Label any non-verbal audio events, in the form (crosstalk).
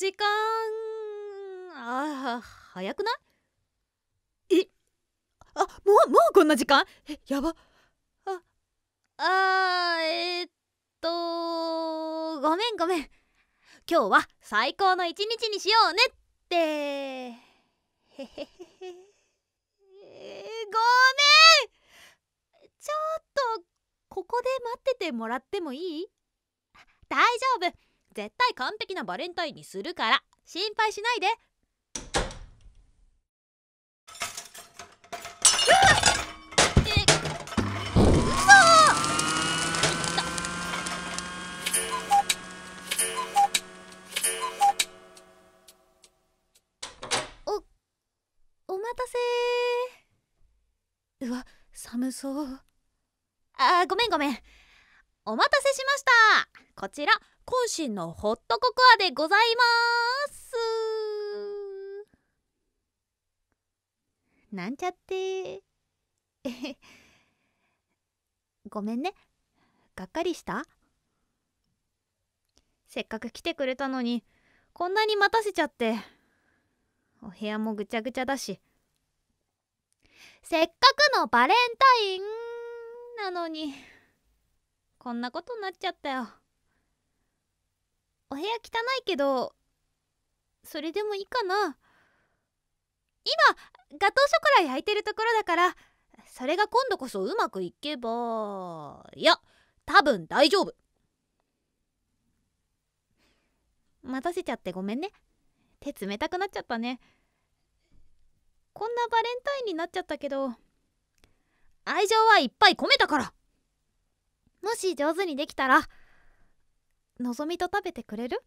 時間ああ早くないえあもうもうこんな時間えやばああーえー、っとごめんごめん今日は最高の一日にしようねってへへへへえごめんちょっとここで待っててもらってもいい大丈夫絶対完璧なバレンタインにするから心配しないでお待たせうわ寒そうあーごめんごめんお待たせしましたこちら渾身のホットココアでございますなんちゃって (laughs) ごめんねがっかりしたせっかく来てくれたのにこんなに待たせちゃってお部屋もぐちゃぐちゃだしせっかくのバレンタインなのにこんなことになっちゃったよ。お部屋汚いけどそれでもいいかな今ガトーショコラ焼いてるところだからそれが今度こそうまくいけばいや多分大丈夫待たせちゃってごめんね手冷たくなっちゃったねこんなバレンタインになっちゃったけど愛情はいっぱい込めたからもし上手にできたらのぞみと食べてくれる